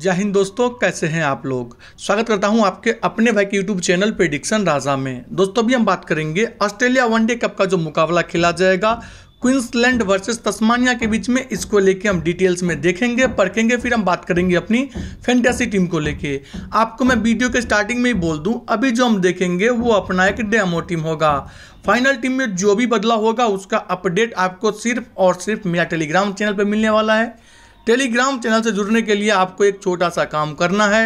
जय हिंद दोस्तों कैसे हैं आप लोग स्वागत करता हूं आपके अपने भाई के यूट्यूब चैनल प्रिडिक्शन राजा में दोस्तों अभी हम बात करेंगे ऑस्ट्रेलिया वनडे कप का जो मुकाबला खेला जाएगा क्वींसलैंड वर्सेस तस्मानिया के बीच में इसको लेके हम डिटेल्स में देखेंगे परखेंगे फिर हम बात करेंगे अपनी फैंटेसी टीम को लेके आपको मैं वीडियो के स्टार्टिंग में ही बोल दूं अभी जो हम देखेंगे वो अपना एक डेमो टीम होगा फाइनल टीम में जो भी बदलाव होगा उसका अपडेट आपको सिर्फ और सिर्फ मेरा टेलीग्राम चैनल पर मिलने वाला है टेलीग्राम चैनल से जुड़ने के लिए आपको एक छोटा सा काम करना है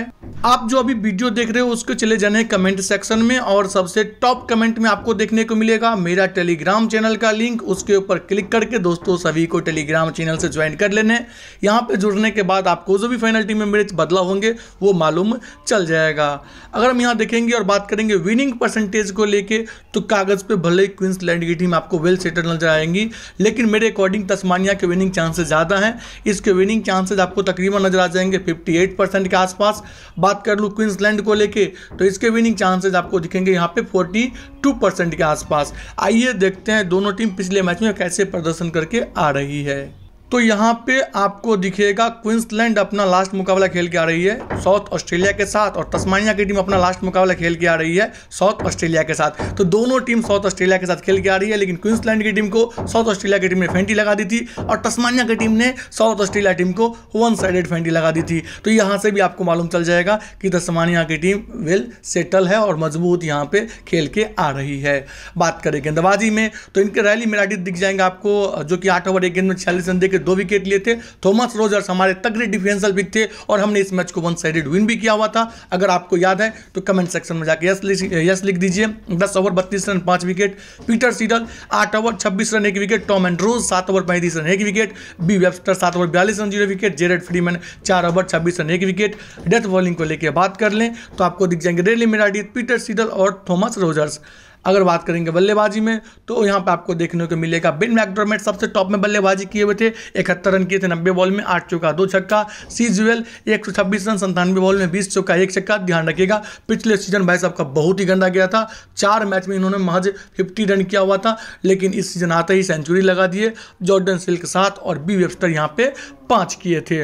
आप जो अभी वीडियो देख रहे हो उसको चले जाने कमेंट सेक्शन में और सबसे टॉप कमेंट में आपको देखने को मिलेगा मेरा टेलीग्राम चैनल का लिंक उसके ऊपर क्लिक करके दोस्तों सभी को टेलीग्राम चैनल से ज्वाइन कर लेने यहाँ पे जुड़ने के बाद आपको जो भी फाइनल टीम में मेरे बदलाव होंगे वो मालूम चल जाएगा अगर हम यहाँ देखेंगे और बात करेंगे विनिंग परसेंटेज को लेकर तो कागज़ पे भले ही क्वींसलैंड की टीम आपको वेल सेटल नजर आएंगी लेकिन मेरे अकॉर्डिंग तस्मानिया के विनिंग चांसेस ज़्यादा हैं इसके विनिंग चांसेज आपको तकरीबन नजर आ जाएंगे 58 परसेंट के आसपास बात कर लूँ क्वींसलैंड को लेके तो इसके विनिंग चांसेज आपको दिखेंगे यहाँ पे 42 परसेंट के आसपास आइए देखते हैं दोनों टीम पिछले मैच में कैसे प्रदर्शन करके आ रही है तो यहाँ पे आपको दिखेगा क्विंसलैंड अपना लास्ट मुकाबला खेल के आ रही है साउथ ऑस्ट्रेलिया के साथ और तस्मानिया की टीम अपना लास्ट मुकाबला खेल के आ रही है साउथ ऑस्ट्रेलिया के साथ तो दोनों टीम साउथ ऑस्ट्रेलिया के साथ खेल के आ रही है लेकिन क्विंसलैंड की टीम को साउथ ऑस्ट्रेलिया की टीम ने फेंटी लगा दी थी और तस्मानिया की टीम ने साउथ ऑस्ट्रेलिया टीम को वन साइडेड फेंटी लगा दी थी तो यहाँ से भी आपको मालूम चल जाएगा कि तस्मानिया की टीम वेल सेटल है और मजबूत यहाँ पर खेल के आ रही है बात करें गेंदबाजी में तो इनके रैली मेराडी दिख जाएंगे आपको जो कि आठ ओवर एक गेंद में छियालीस रन देख के दो विकेट लिए थे थॉमस रोजर्स हमारे तगड़े डिफेंसर भी थे और हमने इस मैच को वन साइडेड विन भी किया हुआ था अगर आपको याद है तो कमेंट सेक्शन में जाकर यस यस लिख दीजिए दस ओवर बत्तीस रन पांच विकेट पीटर सीडल आठ ओवर छब्बीस रन एक विकेट टॉम एंड रोज सात ओवर पैंतीस रन एक विकेट बी वेबस्टर सात ओवर बयालीस run zero wicket Jared Freeman चार ओवर छब्बीस रन एक विकेट डेथ बॉलिंग को लेकर बात कर लें तो आपको दिख जाएंगे रेली मिराडी पीटर सीडल और थॉमस रोजर्स अगर बात करेंगे बल्लेबाजी में तो यहाँ पर आपको देखने को मिलेगा बिन मैकडोरमेट सबसे टॉप में बल्लेबाजी किए हुए थे इकहत्तर रन किए थे नब्बे बॉल में आठ चौका दो छक्का सी जुएल एक सौ छब्बीस रन संतानवे बॉल में बीस चौका एक छक्का ध्यान रखिएगा पिछले सीजन भाई साहब का बहुत ही गंदा गया था चार मैच में इन्होंने महज फिफ्टी रन किया हुआ था लेकिन इस सीजन आते ही सेंचुरी लगा दिए जॉर्डन सिल्क सात और बी वेबस्टर यहाँ पे पाँच किए थे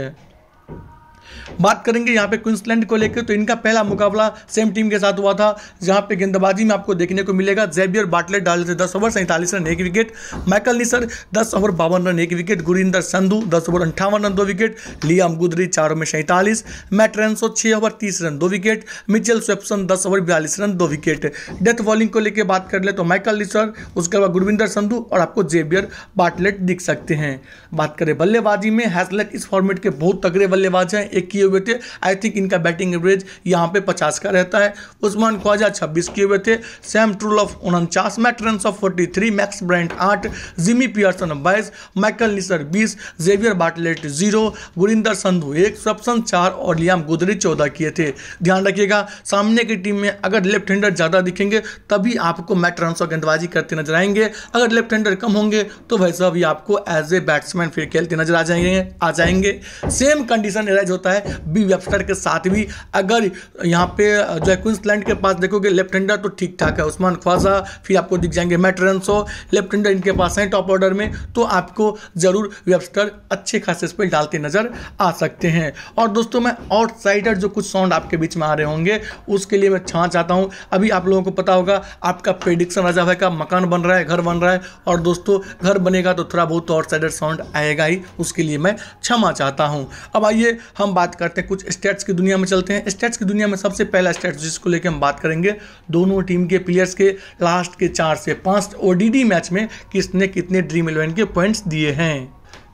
बात करेंगे यहाँ पे क्विंसलैंड को लेकर तो इनका पहला मुकाबला सेम टीम के साथ हुआ था जहाँ पे गेंदबाजी में आपको देखने को मिलेगा जेबियर बाटलेट डाले थे दस ओवर सैंतालीस रन एक विकेट माइकल निसर दस ओवर बावन रन एक विकेट गुरिंदर संधु दस ओवर अंठावन रन दो विकेट लियाम गुदरी चार ओवर में सैंतालीस मैट रेंसो छः ओवर तीस रन दो विकेट मिचेल स्वेप्सन दस ओवर बयालीस रन दो विकेट डेथ बॉलिंग को लेकर बात कर ले तो माइकल निसर उसके बाद गुरविंदर संधु और आपको जेबियर बाटलेट दिख सकते हैं बात करें बल्लेबाजी में हैसलेट इस फॉर्मेट के बहुत तगड़े बल्लेबाज हैं एक किए हुए थे आई थिंक इनका बैटिंग एवरेज यहाँ पे पचास का रहता है उस्मान ख्वाजा छब्बीस किए हुए थे सैम ट्रूल ऑफ उनचास Matt Renshaw forty three Max Bryant आठ जिमी पियर्सन बाईस माइकल निसर बीस Xavier Bartlett zero Gurinder Sandhu एक सप्सन चार और लियाम गुदरी चौदह किए थे ध्यान रखिएगा सामने की टीम में अगर लेफ्ट हैंडर ज़्यादा दिखेंगे तभी आपको मैट रन और गेंदबाजी करते नजर आएंगे अगर लेफ्ट हैंडर कम होंगे तो वैसा भी आपको एज ए बैट्समैन फिर खेलते नजर आ जाएंगे आ जाएंगे सेम कंडीशन एराइज होता है बी वेबस्टर के साथ भी अगर यहाँ पे जो है क्विंसलैंड के पास देखोगे लेफ्ट हैंडर तो ठीक ठाक है उस्मान ख्वाजा फिर आपको दिख जाएंगे मैट्रेंसो लेफ्ट हैंडर इनके पास हैं टॉप ऑर्डर में तो आपको ज़रूर वेबस्टर अच्छे खासे इस पर डालते नज़र आ सकते हैं और दोस्तों मैं आउटसाइडर जो कुछ साउंड आपके बीच में आ रहे होंगे उसके लिए मैं छाँ चाहता हूँ अभी आप लोगों को पता होगा आपका प्रेडिक्शन राजा भाई का मकान बन रहा है घर बन रहा है और दोस्तों घर बनेगा तो थोड़ा बहुत आउटसाइडर साउंड आएगा ही उसके लिए मैं क्षमा चाहता हूँ अब आइए हम बात बात करते हैं कुछ स्टेट्स की दुनिया में चलते हैं स्टेट्स की दुनिया में सबसे पहला स्टेट्स जिसको लेकर हम बात करेंगे दोनों टीम के प्लेयर्स के लास्ट के चार से पांच ओडीडी मैच में किसने कितने ड्रीम इलेवन के पॉइंट्स दिए हैं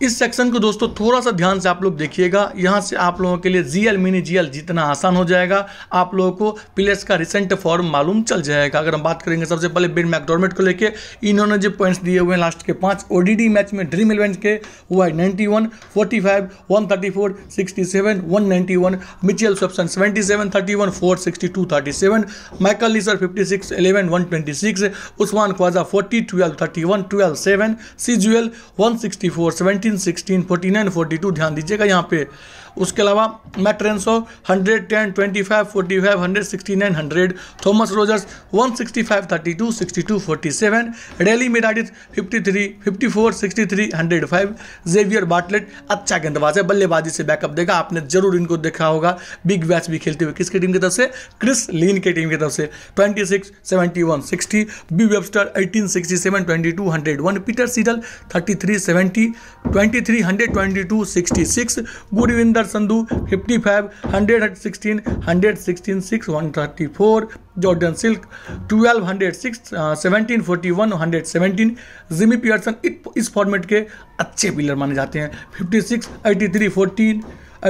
इस सेक्शन को दोस्तों थोड़ा सा ध्यान से आप लोग देखिएगा यहाँ से आप लोगों के लिए जीएल मिनी जीएल जीतना आसान हो जाएगा आप लोगों को प्लेयर्स का रिसेंट फॉर्म मालूम चल जाएगा अगर हम बात करेंगे सबसे पहले बिन मैकडोरमेट को लेकर इन्होंने जो पॉइंट्स दिए हुए हैं लास्ट के पांच ओडीडी मैच में ड्रीम इलेवन के हुआ है ninety one forty five one thirty four sixty seven one ninety one Michael seventy seven thirty one four sixty two thirty seven Michael Neser fifty six eleven one twenty six Usman Khawaja forty twelve thirty one twelve seven सीजुएल one sixty four seventy fifteen sixteen forty nine forty two ध्यान दीजिएगा यहाँ पे उसके अलावा Matt Renshaw hundred ten twenty five forty five hundred sixty nine hundred Thomas Rogers one sixty five thirty two sixty two forty seven Riley Meredith fifty three fifty four sixty three hundred five Xavier Bartlett अच्छा गेंदबाज है बल्लेबाजी से backup देगा आपने जरूर इनको देखा होगा बिग मैच भी खेलते हुए किसकी टीम की तरफ से क्रिस लीन की टीम की तरफ से twenty six seventy one sixty B Webster eighteen sixty seven twenty two hundred one Peter Siddle thirty three seventy twenty three hundred twenty two sixty six Gurvinder hundred Sandhu sixteen six one thirty four Jordan Silk twelve hundred six seventeen forty one hundred seventeen Jimmy Peirson इस format के अच्छे pillar माने जाते हैं fifty six eighty three fourteen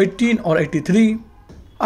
eighteen और eighty three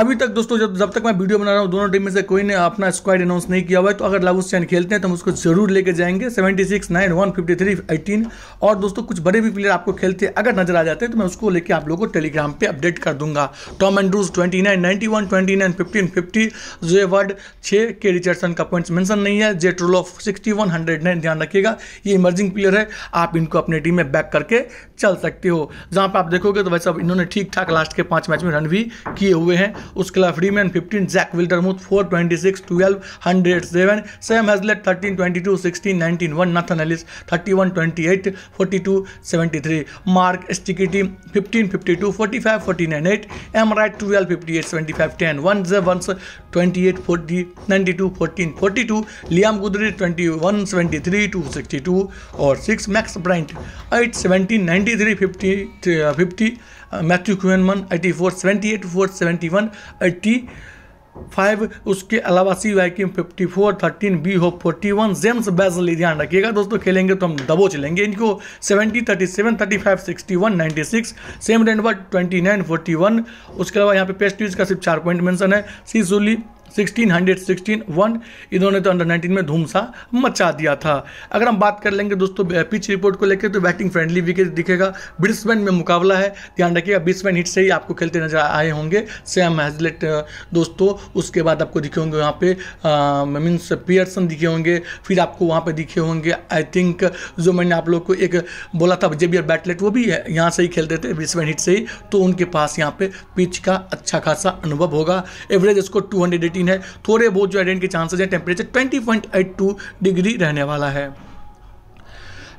अभी तक दोस्तों जब जब तक मैं वीडियो बना रहा हूँ दोनों टीम में से कोई ने अपना स्क्वाड अनाउंस नहीं किया हुआ है तो अगर लागू सैन खेलते हैं तो हम उसको जरूर लेके जाएंगे 76, 9, 153, एटीन और दोस्तों कुछ बड़े भी प्लेयर आपको खेलते हैं अगर नजर आ जाते हैं तो मैं उसको लेके आप लोगों को टेलीग्राम पर अपडेट कर दूंगा Tom Andrews twenty nine ninety one twenty nine fifteen fifty J Ward छः के रिचर्सन का पॉइंट्स मैंशन नहीं है J Truloff sixty one hundred nine ध्यान रखिएगा ये इमर्जिंग प्लेयर है आप इनको अपने टीम में बैक करके चल सकते हो जहाँ पर आप देखोगे तो वैसे इन्होंने ठीक ठाक लास्ट के पाँच मैच में रन भी किए हुए हैं उसके अलावा Freeman fifteen Jack Wildermuth four twenty six twelve hundred seven Sam Heazlett thirteen twenty two sixteen nineteen one Nathan Ellis thirty one twenty eight forty two seventy three Mark Steketee fifteen fifty two forty five forty nine eight M Wright twelve fifty eight seventy five ten one J Burns twenty eight forty ninety two fourteen forty two Liam Guthrie twenty one seventy three two sixty to और six Max Bryant eight seventeen ninety three fifty fifty Matthew Kuhnemann eighty four seventy eight four seventy one eighty five उसके अलावा C Wakim fifty four thirteen B Ho forty one James Bazley ध्यान रखिएगा दोस्तों खेलेंगे तो हम दबोच लेंगे इनको seventy thirty seven thirty five sixty one ninety six Sam Rainbird twenty nine forty one उसके अलावा यहाँ पे पेस्ट यूज का सिर्फ चार पॉइंट मेंशन है C Sully sixteen hundred sixteen one इन्होंने तो अंडर नाइनटीन में धूम सा मचा दिया था अगर हम बात कर लेंगे दोस्तों पिच रिपोर्ट को लेकर तो बैटिंग फ्रेंडली विकेट दिखेगा ब्रिस्बेन में मुकाबला है ध्यान रखिएगा ब्रिस्बेन हिट से ही आपको खेलते नजर आए होंगे सैम हेजलेट दोस्तों उसके बाद आपको दिखे होंगे वहाँ पे मीन्स पियर्सन दिखे होंगे फिर आपको वहाँ पर दिखे होंगे आई थिंक जो मैंने आप लोग को एक बोला था जेबियर बैटलेट वो भी यहाँ से ही खेलते थे ब्रिस्बेन हिट से ही तो उनके पास यहाँ पे पिच का अच्छा खासा अनुभव होगा एवरेज इसको टू हंड्रेड एटी सीन है थोड़े बहुत जो आइडेंट के चांसेज है टेम्परेचर ट्वेंटी डिग्री रहने वाला है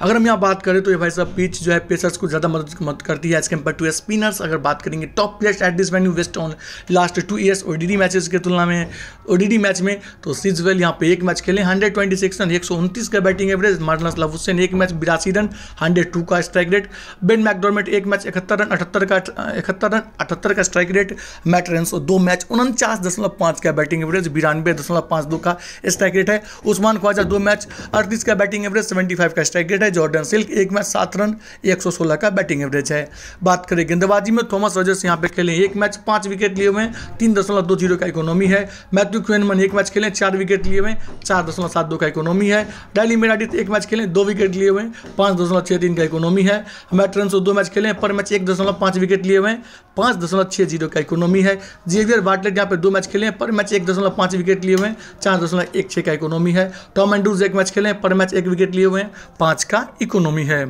अगर हम यहाँ बात करें तो ये भाई साहब पिच जो है पेसर्स को ज़्यादा मदद मदद करती है एज कम्पेयर टू स्पिनर्स अगर बात करेंगे top players at this venue based on last two years O D की तुलना में ओ डी मैच में तो सिजवेल यहाँ पे एक मैच खेले hundred twenty six run oh एक सौ उनतीस का बैटिंग एवरेज मार्नस हुसैन एक मैच बिरासी रन हंड्रेड टू oh का स्ट्राइक रेट बेन मैकडोरमेट एक मैच इकहत्तर रन अठहत्तर का इकहत्तर रन अठहत्तर का स्ट्राइक रेट मैट रन दो मैच उनचास दशमलव पाँच का बैटिंग एवरेज बिरानवे दशमलव पाँच दो का स्ट्राइक रेट है उस्मान ख्वाजा दो मैच अड़तीस का बैटिंग एवरेज सेवेंटी फाइव का स्ट्राइक रेट विकेट है जॉर्डन सिल्क एक मैच सात रन एक सौ सोलह का बैटिंग एवरेज है बात करें गेंदबाजी में थॉमस रॉजर्स यहाँ पे खेले एक मैच पांच विकेट लिए हुए तीन दशमलव दो जीरो का इकोनॉमी है मैथ्यू क्वेनमन एक मैच खेले चार विकेट लिए हुए चार दशमलव सात दो का इकोनॉमी है डेली मेराडित एक मैच खेले दो विकेट लिए हुए पांच दशमलव छह तीन का इकोनॉमी है मैट्रंसो दो मैच खेले पर मैच एक दशमलव पांच विकेट लिए हुए पाँच दशमलव छः जीरो का इकोनॉमी है जेवियर बाटलेट यहाँ पर दो मैच खेले हैं पर मैच एक दशमलव पाँच विकेट लिए हुए हैं चार दशमलव एक छः का इकोनॉमी है टॉम एंड्रूज एक मैच खेले हैं पर मैच एक विकेट लिए हुए हैं पाँच का इकोनॉमी है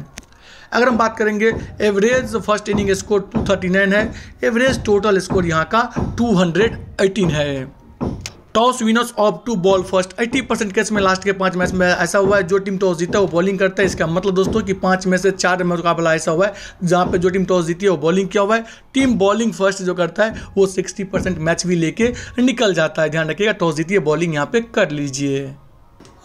अगर हम बात करेंगे एवरेज फर्स्ट इनिंग स्कोर 239 है एवरेज टोटल स्कोर यहाँ का 218 है toss winners opt to bowl first 80 percent case में लास्ट के पांच मैच में ऐसा हुआ है जो टीम टॉस जीता है वो बॉलिंग करता है इसका मतलब दोस्तों कि पांच में से चार मुकाबला ऐसा हुआ है जहां पे जो टीम टॉस जीती है वो बॉलिंग किया हुआ है टीम बॉलिंग फर्स्ट जो करता है वो सिक्सटी मैच भी लेके निकल जाता है ध्यान रखिएगा टॉस जीती है बॉलिंग यहाँ पे कर लीजिए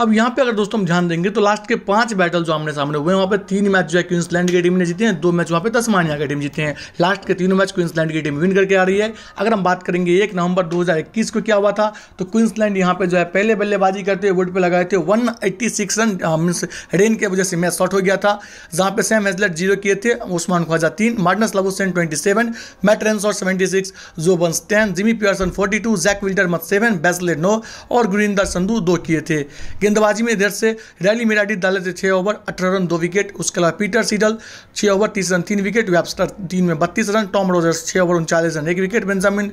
अब यहाँ पे अगर दोस्तों हम ध्यान देंगे तो लास्ट के पांच बैटल जो हमने सामने हुए हैं वहाँ पे तीन मैच जो है क्वींसलैंड की टीम ने जीते हैं दो मैच वहाँ पे तस्मानिया की टीम जीते हैं लास्ट के तीनों मैच क्वींसलैंड की टीम विन करके आ रही है अगर हम बात करेंगे एक नवंबर 2021 को क्या हुआ था तो क्वींसलैंड यहाँ पे जो है पहले बल्लेबाजी करते हुए वुड पर लगाए थे वन रन मीनस रेन की वजह से मैच शॉर्ट हो गया था जहाँ पे सेम हेजलेट जीरो किए थे उस्मान ख्वाजा तीन Marnus Sen twenty seven Matt Renshaw seventy six Joe Burns ten Jimmy Peirson forty two Jack Wildermuth seven बेसलेट no और गुरिंदर संधु दो किए थे गेंदबाजी में इधर से रैली मिराडी डाले थे छः ओवर अठारह रन दो विकेट उसके अलावा पीटर सीडल छः ओवर तीस रन तीन विकेट वेबस्टर तीन में बत्तीस रन टॉम रोजर्स छः ओवर उनचालीस रन एक विकेट बेंजामिन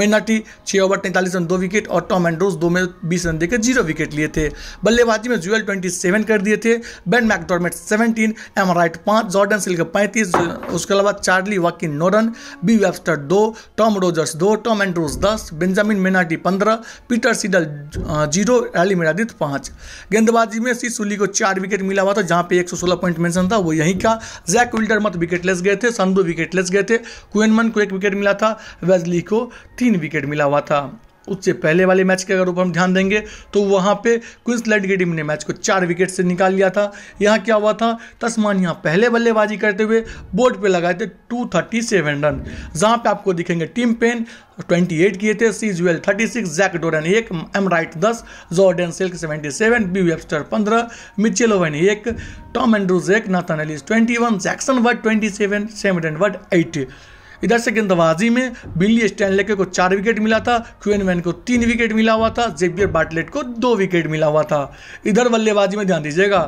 मेनाटी छः ओवर तैंतालीस रन दो विकेट और टॉम एंड्रोज दो में बीस रन देकर जीरो विकेट लिए थे बल्लेबाजी में जुएल ट्वेंटी सेवन कर दिए थे Ben McDermott seventeen M Wright पाँच जॉर्डन सिल्क पैंतीस उसके अलावा चार्ली वाकिन नौ रन बी वेबस्टर दो टॉम रोजर्स दो टॉम एंड्रोज दस बेंजामिन मेनाटी पंद्रह Peter Siddle zero Riley Meredith पाँच गेंदबाजी में सी सुली को चार विकेट मिला हुआ था जहां पे 116 पॉइंट मेंशन था वो यहीं का जैक विल्डर मत विकेटलेस गए थे संधु विकेटलेस गए थे क्वेनमन को एक विकेट मिला था वेजली को तीन विकेट मिला हुआ था उससे पहले वाले मैच के अगर ऊपर हम ध्यान देंगे तो वहाँ पे क्विंसलैंड की टीम ने मैच को चार विकेट से निकाल लिया था यहाँ क्या हुआ था तस्मानिया पहले बल्लेबाजी करते हुए बोर्ड पे लगाए थे टू थर्टी सेवन रन जहाँ पे आपको दिखेंगे टीम पेन 28 किए थे सी जुएल 36 जैक डोरन एक M Wright 10 Jordan Silk 77 B Webster 15 Mitchell Owen एक टॉम एंड्रूज एक Nathan Ellis 21 Jackson Bird 27 Sam Bird eight इधर से गेंदबाजी में बिल्ली स्टैनलेके को चार विकेट मिला था क्यून वैन को तीन विकेट मिला हुआ था जेबियर बाटलेट को दो विकेट मिला हुआ था इधर बल्लेबाजी में ध्यान दीजिएगा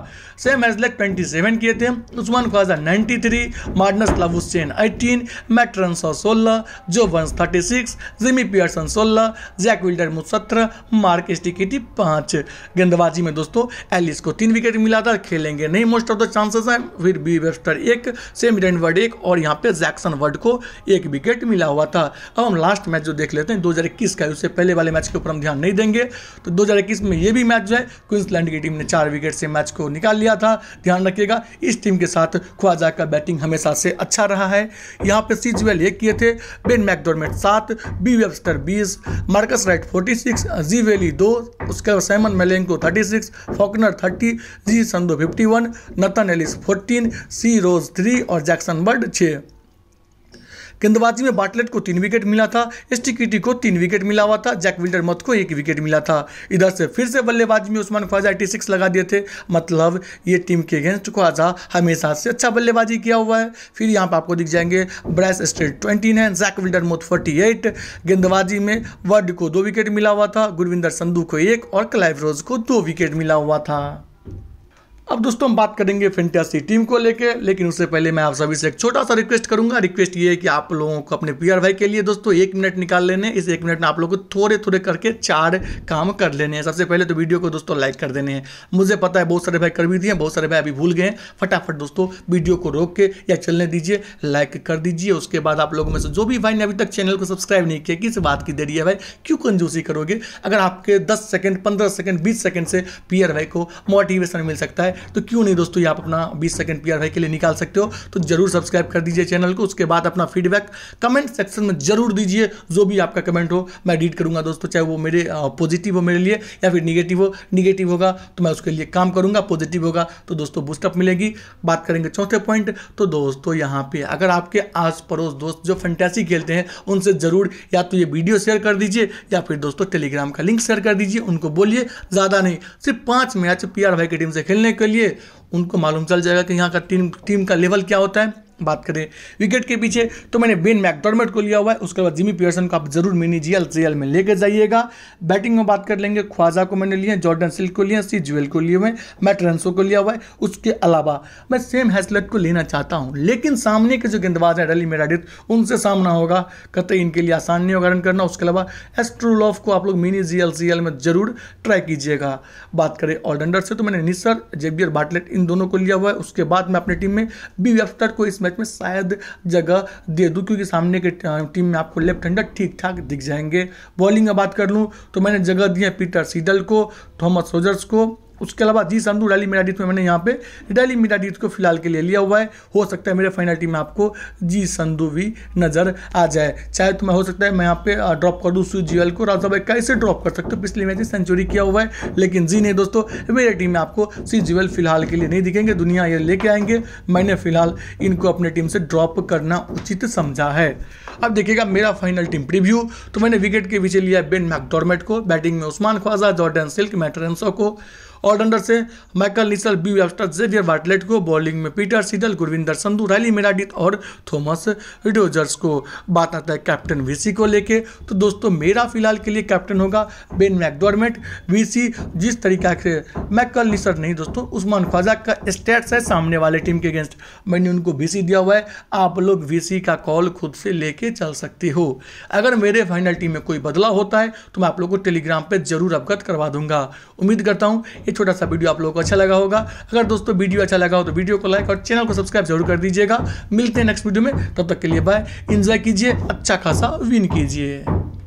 सेम हैजलेट ट्वेंटी सेवन किए थे Usman Khawaja ninety three Marnus Labuschagne eighteen Matt Renshaw सौ सोलह Joe Burns thirty six Jimmy Peirson सोलह जैक विल्डर मुझ सत्रह मार्क टी पाँच गेंदबाजी में दोस्तों एलिस को तीन विकेट मिला था खेलेंगे नहीं मोस्ट ऑफ द चांसेस हैं फिर बी वेस्टर एक सेम रेनवर्ड एक और यहाँ पे जैक्सन वर्ड को एक विकेट मिला हुआ था अब हम लास्ट मैच जो देख लेते हैं 2021 का उससे पहले वाले मैच के ऊपर हम ध्यान नहीं देंगे तो 2021 में ये भी मैच जो है क्विंसलैंड की टीम ने चार विकेट से मैच को निकाल लिया था ध्यान रखिएगा इस टीम के साथ ख्वाजा का बैटिंग हमेशा से अच्छा रहा है यहाँ पर सीजवेल एक किए थे बेन मैकडोरमेट सात बी वेबस्टर बीस Marcus Wright forty six G Bailey दो उसके बाद Simon Milenko thirty six Faulkner thirty G Sandhu fifty one Nathan Ellis fourteen C Rose three और जैक्सन बर्ड छः गेंदबाजी में बाटलेट को तीन विकेट मिला था एसटीकीटी को तीन विकेट मिला हुआ था जैक विल्डर मत को एक विकेट मिला था इधर से फिर से बल्लेबाजी में उस्मान ख्वाजा एटी सिक्स लगा दिए थे मतलब ये टीम के अगेंस्ट ख्वाजा हमेशा से अच्छा बल्लेबाजी किया हुआ है फिर यहाँ पर आपको दिख जाएंगे Bryce Street twenty nine Jack Wildermuth forty eight गेंदबाजी में वर्ड को दो विकेट मिला हुआ था गुरविंदर संधू को एक और क्लाइव रोज को दो विकेट मिला हुआ था अब दोस्तों हम बात करेंगे फेंटासी टीम को लेके लेकिन उससे पहले मैं आप सभी से एक छोटा सा रिक्वेस्ट करूंगा रिक्वेस्ट ये है कि आप लोगों को अपने पीआर भाई के लिए दोस्तों एक मिनट निकाल लेने इस एक मिनट में आप लोगों को थोड़े थोड़े करके चार काम कर लेने हैं सबसे पहले तो वीडियो को दोस्तों लाइक कर देने हैं मुझे पता है बहुत सारे भाई कर भी दिए बहुत सारे भाई अभी भूल गए हैं फटाफट दोस्तों वीडियो को रोक के या चलने दीजिए लाइक कर दीजिए उसके बाद आप लोगों में से जो भी भाई ने अभी तक चैनल को सब्सक्राइब नहीं किया किस बात की देरी है भाई क्यों कंजूसी करोगे अगर आपके दस सेकेंड पंद्रह सेकेंड बीस सेकेंड से पीआर भाई को मोटिवेशन मिल सकता है तो क्यों नहीं दोस्तों आप अपना बीस सेकेंड पी के लिए निकाल सकते हो तो जरूर सब्सक्राइब कर दीजिए चैनल को उसके बाद अपना फीडबैक कमेंट सेक्शन में जरूर दीजिए जो भी आपका कमेंट हो मैं रीड करूंगा दोस्तों चाहे वो मेरे पॉजिटिव हो मेरे लिए या फिर निगेटिव हो निगेटिव होगा तो मैं उसके लिए काम करूंगा पॉजिटिव होगा तो दोस्तों बूस्टअप मिलेगी बात करेंगे चौथे पॉइंट तो दोस्तों यहाँ पे अगर आपके आस पड़ोस दोस्त जो फंटैसी खेलते हैं उनसे ज़रूर या तो ये वीडियो शेयर कर दीजिए या फिर दोस्तों टेलीग्राम का लिंक शेयर कर दीजिए उनको बोलिए ज़्यादा नहीं सिर्फ पाँच मैच पी भाई की टीम से खेलने के लिए उनको मालूम चल जाएगा कि यहाँ का टीम टीम का लेवल क्या होता है बात करें विकेट के पीछे तो मैंने बेन मैकडोरमेट को लिया हुआ है उसके बाद जिमी पियर्सन को आप जरूर mini G L C L में लेकर जाइएगा बैटिंग में बात कर लेंगे ख्वाजा को मैंने लिया जॉर्डन सिल्क को लिया सी ज्वेल को लिए हुए मैट रनसो को लिया हुआ है उसके अलावा मैं सेम हैसलेट को लेना चाहता हूँ लेकिन सामने के जो गेंदबाज हैं रली मेरा उनसे सामना होगा कतई इनके लिए आसान नहीं होगा रन करना उसके अलावा एस्ट्रोलॉफ को आप लोग mini G L C L में जरूर ट्राई कीजिएगा बात करें ऑलराउंडर से तो मैंने निसर जेबियर बाटलेट इन दोनों को लिया हुआ है उसके बाद मैं अपनी टीम में बी वेफ्टर को इस मैच मैच में शायद जगह दे दूँ क्योंकि सामने के टीम में आपको लेफ्ट हैंडर ठीक ठाक दिख जाएंगे बॉलिंग में बात कर लूँ तो मैंने जगह दी है पीटर सीडल को थॉमस रोजर्स को उसके अलावा जी संधु डेली मीडिया डीथ में मैंने यहाँ पे डेली मीडिया डीथ को फिलहाल के लिए लिया हुआ है हो सकता है मेरे फाइनल टीम में आपको जी संधु भी नजर आ जाए चाहे तो मैं हो सकता है मैं यहाँ पे ड्रॉप कर दूँ सुजीएल को राजा भाई कैसे ड्रॉप कर सकते हो पिछले मैच में सेंचुरी किया हुआ है लेकिन जी नहीं दोस्तों मेरे टीम में आपको सुजीएल फिलहाल के लिए नहीं दिखेंगे दुनिया ये लेके आएंगे मैंने फिलहाल इनको अपने टीम से ड्रॉप करना उचित समझा है अब देखिएगा मेरा फाइनल टीम प्रीव्यू तो मैंने विकेट के पीछे लिया बेन मैकडोरमेट को बैटिंग में Usman Khawaja Jordan Silk Matt Renshaw को ऑलराउंडर से Michael Neser B Webster Xavier Bartlett को बॉलिंग में Peter Siddle Gurinder Sandhu Riley Meredith और थॉमस रिडोजर्स को बात आता है कैप्टन वीसी को लेके तो दोस्तों मेरा फिलहाल के लिए कैप्टन होगा बेन मैकडोरमेट वीसी जिस तरीका से मैकल निसर नहीं दोस्तों उस्मान ख्वाजा का स्टेट्स है सामने वाले टीम के अगेंस्ट मैंने उनको वीसी दिया हुआ है आप लोग वीसी का कॉल खुद से लेके चल सकते हो अगर मेरे फाइनल टीम में कोई बदलाव होता है तो मैं आप लोग को टेलीग्राम पर जरूर अवगत करवा दूंगा उम्मीद करता हूँ एक छोटा सा वीडियो आप लोगों को अच्छा लगा होगा अगर दोस्तों वीडियो अच्छा लगा हो तो वीडियो को लाइक और चैनल को सब्सक्राइब जरूर कर दीजिएगा मिलते हैं नेक्स्ट वीडियो में तब तक के लिए बाय इंजॉय कीजिए अच्छा खासा विन कीजिए